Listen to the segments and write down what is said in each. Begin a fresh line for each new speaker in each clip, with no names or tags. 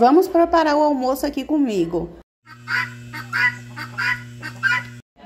Vamos preparar o almoço aqui comigo.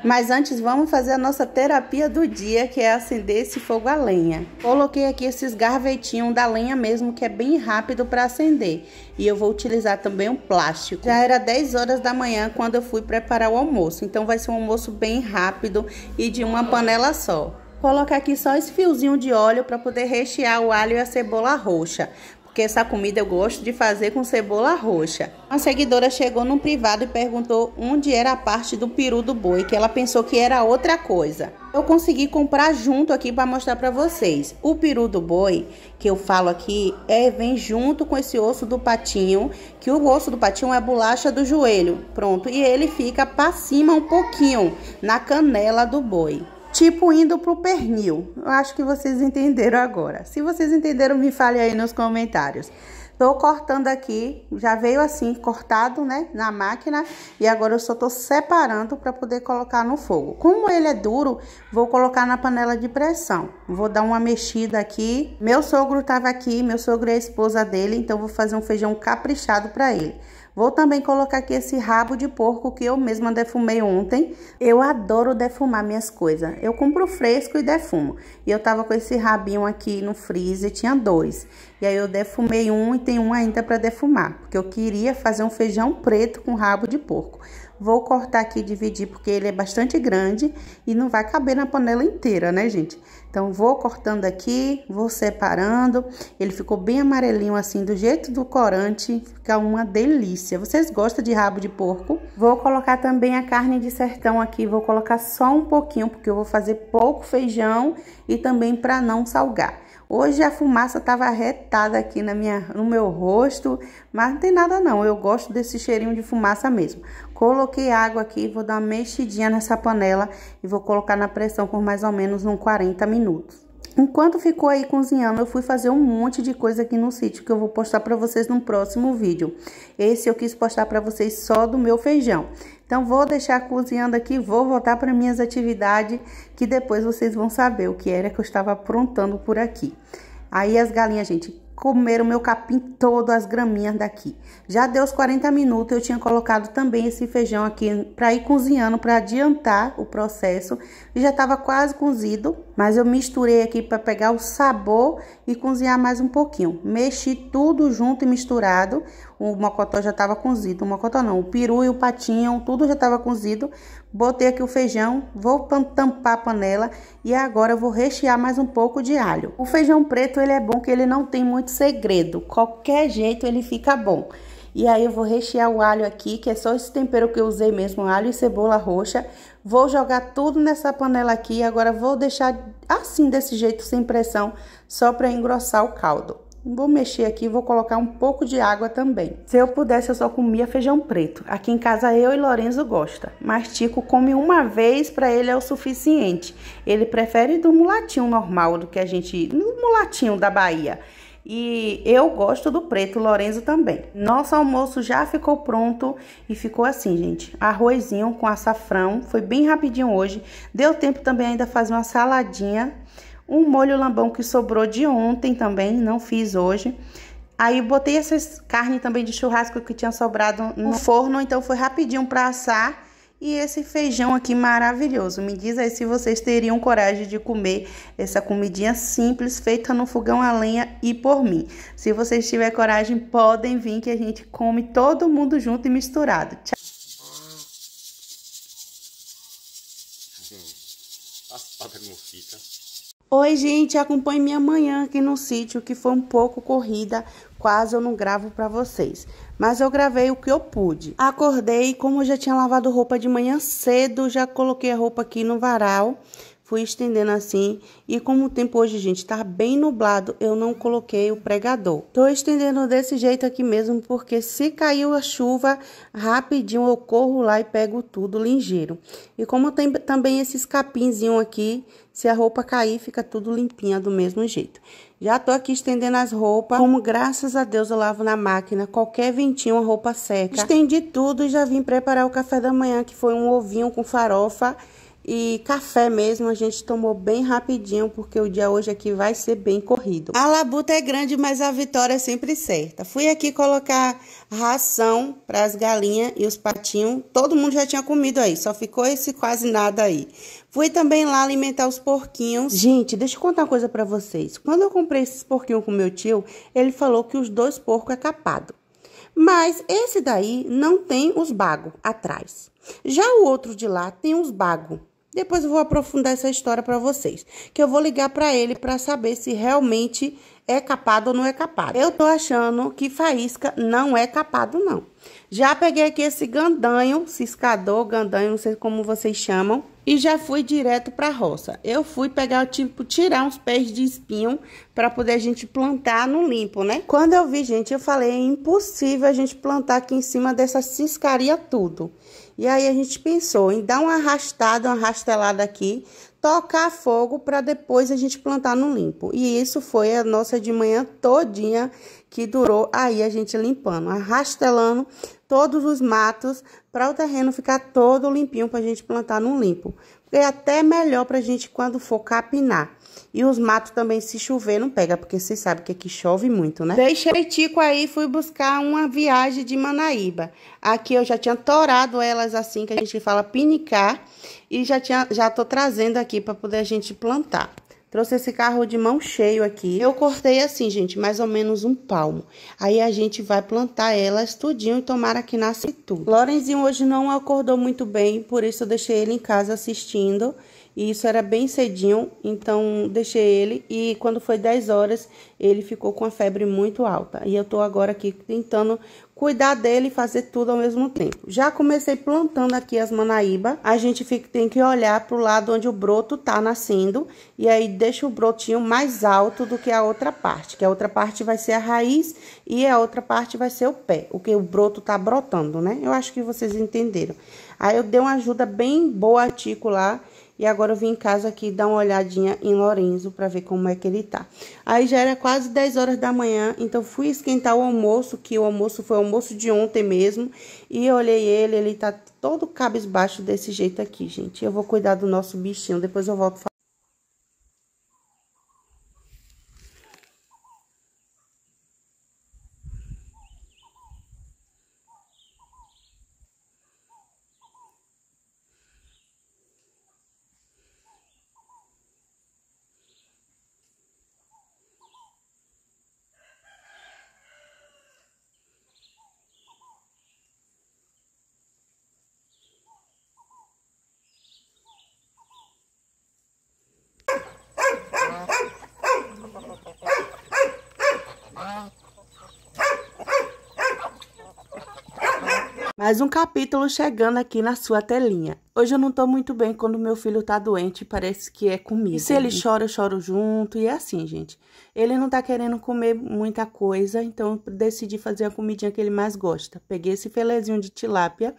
Mas antes vamos fazer a nossa terapia do dia, que é acender esse fogo a lenha. Coloquei aqui esses garvetinhos da lenha mesmo, que é bem rápido para acender. E eu vou utilizar também um plástico. Já era 10 horas da manhã quando eu fui preparar o almoço, então vai ser um almoço bem rápido e de uma panela só. Colocar aqui só esse fiozinho de óleo para poder rechear o alho e a cebola roxa porque essa comida eu gosto de fazer com cebola roxa. Uma seguidora chegou num privado e perguntou onde era a parte do peru do boi, que ela pensou que era outra coisa. Eu consegui comprar junto aqui para mostrar para vocês. O peru do boi, que eu falo aqui, é vem junto com esse osso do patinho, que o osso do patinho é a bolacha do joelho. Pronto, e ele fica para cima um pouquinho, na canela do boi tipo indo para o pernil. Eu acho que vocês entenderam agora. Se vocês entenderam, me fale aí nos comentários. Tô cortando aqui, já veio assim cortado, né, na máquina, e agora eu só tô separando para poder colocar no fogo. Como ele é duro, vou colocar na panela de pressão. Vou dar uma mexida aqui. Meu sogro tava aqui, meu sogro é a esposa dele, então vou fazer um feijão caprichado para ele. Vou também colocar aqui esse rabo de porco que eu mesma defumei ontem. Eu adoro defumar minhas coisas. Eu compro fresco e defumo. E eu tava com esse rabinho aqui no freezer, tinha dois. E aí eu defumei um e tem um ainda para defumar, porque eu queria fazer um feijão preto com rabo de porco. Vou cortar aqui e dividir, porque ele é bastante grande e não vai caber na panela inteira, né, gente? Então, vou cortando aqui, vou separando. Ele ficou bem amarelinho assim, do jeito do corante. Fica uma delícia. Vocês gostam de rabo de porco? Vou colocar também a carne de sertão aqui. Vou colocar só um pouquinho, porque eu vou fazer pouco feijão e também para não salgar. Hoje a fumaça estava retada aqui na minha, no meu rosto, mas não tem nada não. Eu gosto desse cheirinho de fumaça mesmo. Coloquei água aqui, vou dar uma mexidinha nessa panela e vou colocar na pressão por mais ou menos uns 40 minutos. Enquanto ficou aí cozinhando, eu fui fazer um monte de coisa aqui no sítio que eu vou postar para vocês no próximo vídeo. Esse eu quis postar para vocês só do meu feijão. Então vou deixar cozinhando aqui, vou voltar para minhas atividades que depois vocês vão saber o que era que eu estava aprontando por aqui. Aí as galinhas, gente, comeram meu capim todo, as graminhas daqui. Já deu os 40 minutos, eu tinha colocado também esse feijão aqui para ir cozinhando, para adiantar o processo. E já estava quase cozido, mas eu misturei aqui para pegar o sabor e cozinhar mais um pouquinho. Mexi tudo junto e misturado o mocotó já estava cozido. O mocotó não, o peru e o patinho, tudo já estava cozido. Botei aqui o feijão, vou tampar a panela e agora vou rechear mais um pouco de alho. O feijão preto, ele é bom que ele não tem muito segredo. Qualquer jeito ele fica bom. E aí eu vou rechear o alho aqui, que é só esse tempero que eu usei mesmo, alho e cebola roxa. Vou jogar tudo nessa panela aqui, agora vou deixar assim, desse jeito, sem pressão, só para engrossar o caldo. Vou mexer aqui, vou colocar um pouco de água também. Se eu pudesse, eu só comia feijão preto. Aqui em casa eu e Lorenzo gosta, mas Tico come uma vez para ele é o suficiente. Ele prefere do mulatinho normal do que a gente, no mulatinho da Bahia. E eu gosto do preto, Lorenzo também. Nosso almoço já ficou pronto e ficou assim, gente. Arrozinho com açafrão, foi bem rapidinho hoje. Deu tempo também ainda fazer uma saladinha um molho lambão que sobrou de ontem também, não fiz hoje. Aí botei essas carne também de churrasco que tinha sobrado no forno, então foi rapidinho para assar. E esse feijão aqui maravilhoso. Me diz aí se vocês teriam coragem de comer essa comidinha simples feita no fogão a lenha e por mim. Se vocês tiverem coragem, podem vir que a gente come todo mundo junto e misturado. Tchau. Oi, gente, acompanhe minha manhã aqui no sítio, que foi um pouco corrida, quase eu não gravo para vocês. Mas eu gravei o que eu pude. Acordei, como eu já tinha lavado roupa de manhã cedo, já coloquei a roupa aqui no varal, fui estendendo assim. E como o tempo hoje, gente, tá bem nublado, eu não coloquei o pregador. Tô estendendo desse jeito aqui mesmo, porque se caiu a chuva, rapidinho eu corro lá e pego tudo ligeiro. E como tem também esses capinzinho aqui, se a roupa cair, fica tudo limpinha do mesmo jeito. Já tô aqui estendendo as roupas. Como graças a Deus eu lavo na máquina, qualquer ventinho, a roupa seca. Estendi tudo e já vim preparar o café da manhã, que foi um ovinho com farofa e café mesmo a gente tomou bem rapidinho, porque o dia hoje aqui vai ser bem corrido. A labuta é grande, mas a vitória é sempre certa. Fui aqui colocar ração para as galinhas e os patinhos. Todo mundo já tinha comido aí, só ficou esse quase nada aí. Fui também lá alimentar os porquinhos. Gente, deixa eu contar uma coisa para vocês. Quando eu comprei esses porquinhos com meu tio, ele falou que os dois porcos é capado. Mas esse daí não tem os bagos atrás. Já o outro de lá tem os bagos. Depois eu vou aprofundar essa história para vocês, que eu vou ligar para ele para saber se realmente é capado ou não é capado. Eu tô achando que faísca não é capado não. Já peguei aqui esse gandanho, ciscador, gandanho, não sei como vocês chamam, e já fui direto para a roça. Eu fui pegar o tipo tirar uns pés de espinho para poder a gente plantar no limpo, né? Quando eu vi, gente, eu falei, é impossível a gente plantar aqui em cima dessa ciscaria tudo. E aí a gente pensou em dar uma arrastada, uma rastelada aqui, tocar fogo para depois a gente plantar no limpo. E isso foi a nossa de manhã todinha que durou aí a gente limpando, arrastelando todos os matos para o terreno ficar todo limpinho para a gente plantar no limpo. é até melhor para a gente quando for capinar. E os matos também, se chover, não pega, porque vocês sabem que aqui chove muito, né? Deixei Tico aí fui buscar uma viagem de Manaíba. Aqui eu já tinha torado elas assim, que a gente fala pinicar, e já, tinha, já tô trazendo aqui para poder a gente plantar. Trouxe esse carro de mão cheio aqui. Eu cortei assim, gente, mais ou menos um palmo. Aí a gente vai plantar elas tudinho e tomara que nasce tudo. Lorenzinho hoje não acordou muito bem, por isso eu deixei ele em casa assistindo. E isso era bem cedinho, então deixei ele. E quando foi 10 horas, ele ficou com a febre muito alta. E eu tô agora aqui tentando cuidar dele e fazer tudo ao mesmo tempo. Já comecei plantando aqui as manaíba. A gente fica, tem que olhar para o lado onde o broto tá nascendo e aí deixa o brotinho mais alto do que a outra parte, que a outra parte vai ser a raiz e a outra parte vai ser o pé, o que o broto tá brotando, né? Eu acho que vocês entenderam. Aí eu dei uma ajuda bem boa articular e agora eu vim em casa aqui dar uma olhadinha em Lorenzo para ver como é que ele tá. Aí já era quase 10 horas da manhã, então fui esquentar o almoço, que o almoço foi o almoço de ontem mesmo. E olhei ele, ele tá todo cabisbaixo desse jeito aqui, gente. Eu vou cuidar do nosso bichinho, depois eu volto Mais um capítulo chegando aqui na sua telinha. Hoje eu não tô muito bem quando meu filho tá doente, parece que é comigo. E se ele né? chora, eu choro junto, e é assim, gente. Ele não tá querendo comer muita coisa, então eu decidi fazer a comidinha que ele mais gosta. Peguei esse filezinho de tilápia,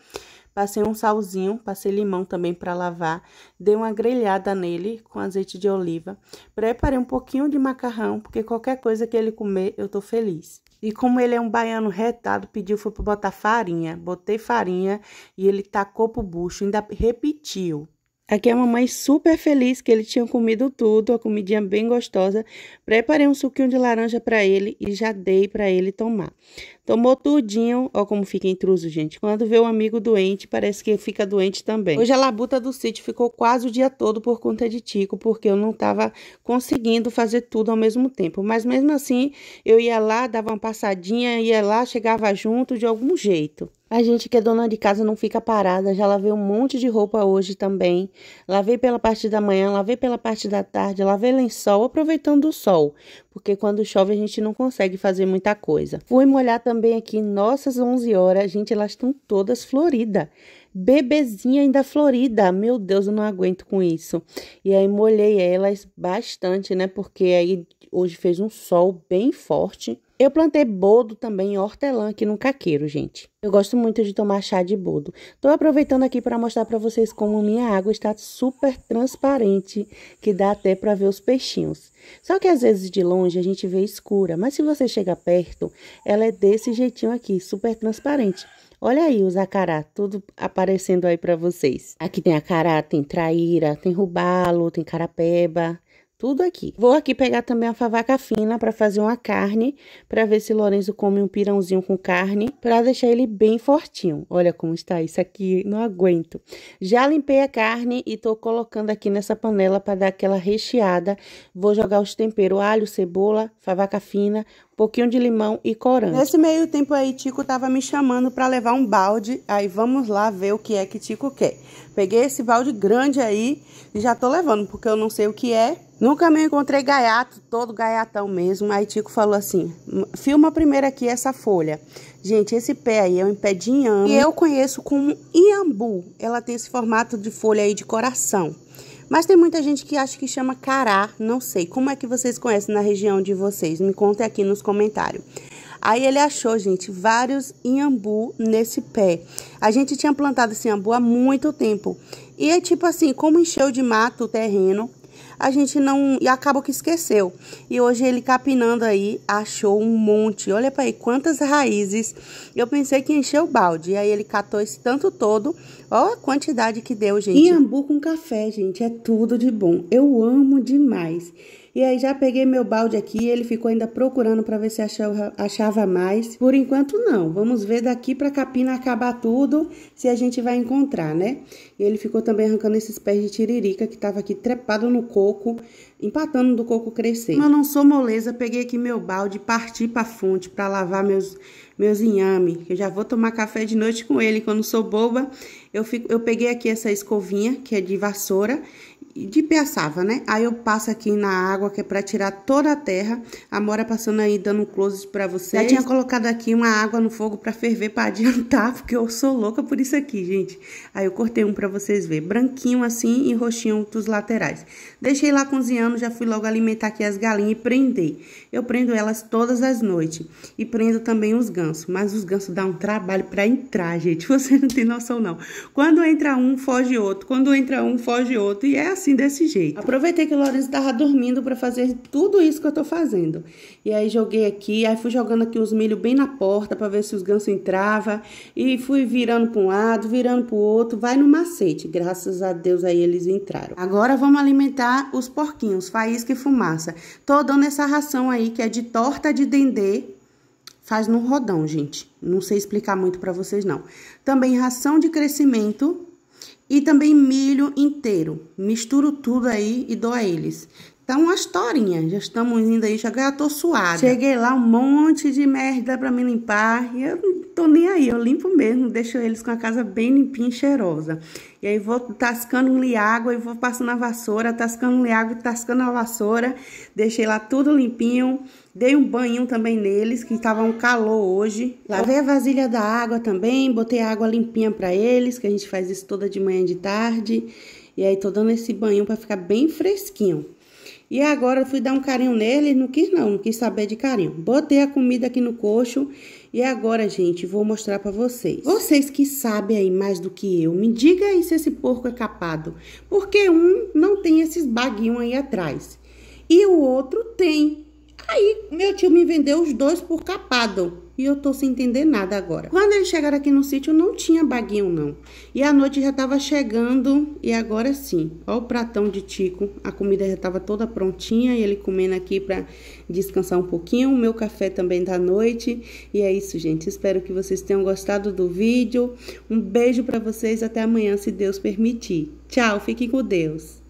passei um salzinho, passei limão também para lavar, dei uma grelhada nele com azeite de oliva, preparei um pouquinho de macarrão, porque qualquer coisa que ele comer eu tô feliz. E como ele é um baiano retado, pediu foi para botar farinha. Botei farinha e ele tacou pro bucho, ainda repetiu. Aqui é a mamãe super feliz que ele tinha comido tudo, a comidinha bem gostosa. Preparei um suquinho de laranja para ele e já dei para ele tomar. Tomou tudinho, ó como fica intruso, gente. Quando vê um amigo doente, parece que fica doente também. Hoje a labuta do sítio ficou quase o dia todo por conta de Tico, porque eu não tava conseguindo fazer tudo ao mesmo tempo. Mas mesmo assim, eu ia lá, dava uma passadinha, ia lá, chegava junto de algum jeito. A gente que é dona de casa não fica parada, já lavei um monte de roupa hoje também. Lavei pela parte da manhã, lavei pela parte da tarde, lavei lençol, aproveitando o sol, porque quando chove a gente não consegue fazer muita coisa. Fui molhar também também aqui nossas 11 horas. Gente, elas estão todas floridas. Bebezinha ainda florida. Meu Deus, eu não aguento com isso. E aí molhei elas bastante, né? Porque aí hoje fez um sol bem forte. Eu plantei bodo também, hortelã aqui no caqueiro, gente. Eu gosto muito de tomar chá de bodo. Estou aproveitando aqui para mostrar para vocês como minha água está super transparente, que dá até para ver os peixinhos. Só que às vezes de longe a gente vê escura, mas se você chegar perto, ela é desse jeitinho aqui, super transparente. Olha aí os acará, tudo aparecendo aí para vocês. Aqui tem acará, tem traíra, tem rubalo, tem carapeba, tudo aqui. Vou aqui pegar também a favaca fina para fazer uma carne, para ver se Lorenzo come um pirãozinho com carne, para deixar ele bem fortinho. Olha como está isso aqui, não aguento. Já limpei a carne e tô colocando aqui nessa panela para dar aquela recheada. Vou jogar os temperos, alho, cebola, favaca fina, um pouquinho de limão e corante. Nesse meio tempo aí, Tico tava me chamando para levar um balde, aí vamos lá ver o que é que Tico quer. Peguei esse balde grande aí e já tô levando, porque eu não sei o que é, Nunca me encontrei gaiato, todo gaiatão mesmo. Aí Tico falou assim: filma primeiro aqui essa folha. Gente, esse pé aí é um pé de inhame. E eu conheço como iambu. Ela tem esse formato de folha aí de coração. Mas tem muita gente que acha que chama cará, não sei. Como é que vocês conhecem na região de vocês? Me contem aqui nos comentários. Aí ele achou, gente, vários iambu nesse pé. A gente tinha plantado esse inhambu há muito tempo. E é tipo assim, como encheu de mato o terreno, a gente não. E acaba que esqueceu. E hoje ele capinando aí, achou um monte. Olha para aí quantas raízes. Eu pensei que encheu o balde. E aí ele catou esse tanto todo, Olha a quantidade que deu, gente. Iambu com café, gente, é tudo de bom. Eu amo demais. E aí já peguei meu balde aqui, ele ficou ainda procurando para ver se achava, achava, mais. Por enquanto não, vamos ver daqui para capina acabar tudo, se a gente vai encontrar, né? E ele ficou também arrancando esses pés de tiririca que tava aqui trepado no coco empatando do coco crescer. Mas não sou moleza, peguei aqui meu balde, parti pra fonte para lavar meus, meus inhame, eu já vou tomar café de noite com ele, quando sou boba, eu, fico, eu peguei aqui essa escovinha, que é de vassoura, de piaçava, né? Aí eu passo aqui na água, que é pra tirar toda a terra. A Mora passando aí, dando um close pra vocês. Já tinha colocado aqui uma água no fogo pra ferver, pra adiantar, porque eu sou louca por isso aqui, gente. Aí eu cortei um pra vocês verem, branquinho assim e roxinho dos laterais. Deixei lá cozinhando, já fui logo alimentar aqui as galinhas e prender. Eu prendo elas todas as noites. E prendo também os gansos, mas os gansos dão um trabalho pra entrar, gente. Você não tem noção, não. Quando entra um, foge outro. Quando entra um, foge outro. E é assim assim desse jeito. Aproveitei que o Lourenço tava dormindo para fazer tudo isso que eu tô fazendo. E aí joguei aqui, aí fui jogando aqui os milho bem na porta para ver se os gansos entrava e fui virando para um lado, virando para o outro, vai no macete. Graças a Deus aí eles entraram. Agora vamos alimentar os porquinhos, faísca e fumaça. Tô dando essa ração aí que é de torta de dendê faz num rodão, gente. Não sei explicar muito para vocês, não. Também ração de crescimento e também milho inteiro. Misturo tudo aí e dou a eles. Tá uma historinha. Já estamos indo aí, já que já tô suada. Cheguei lá, um monte de merda pra me limpar. E eu não tô nem aí, eu limpo mesmo. Deixo eles com a casa bem limpinha e cheirosa. E aí vou tascando um água e vou passando a vassoura, tascando um e tascando a vassoura. Deixei lá tudo limpinho. Dei um banho também neles, que tava um calor hoje. Lavei a vasilha da água também, botei água limpinha pra eles, que a gente faz isso toda de manhã e de tarde. E aí tô dando esse banho pra ficar bem fresquinho. E agora fui dar um carinho nele, não quis não, não quis saber de carinho. Botei a comida aqui no coxo e agora, gente, vou mostrar para vocês. Vocês que sabem aí mais do que eu, me diga aí se esse porco é capado. Porque um não tem esses baguinhos aí atrás e o outro tem. Aí meu tio me vendeu os dois por capado e eu tô sem entender nada agora. Quando eles chegaram aqui no sítio, não tinha baguinho, não. E a noite já tava chegando, e agora sim. Ó o pratão de Tico, a comida já tava toda prontinha, e ele comendo aqui pra descansar um pouquinho. O meu café também da noite. E é isso, gente. Espero que vocês tenham gostado do vídeo. Um beijo pra vocês, até amanhã, se Deus permitir. Tchau, fiquem com Deus.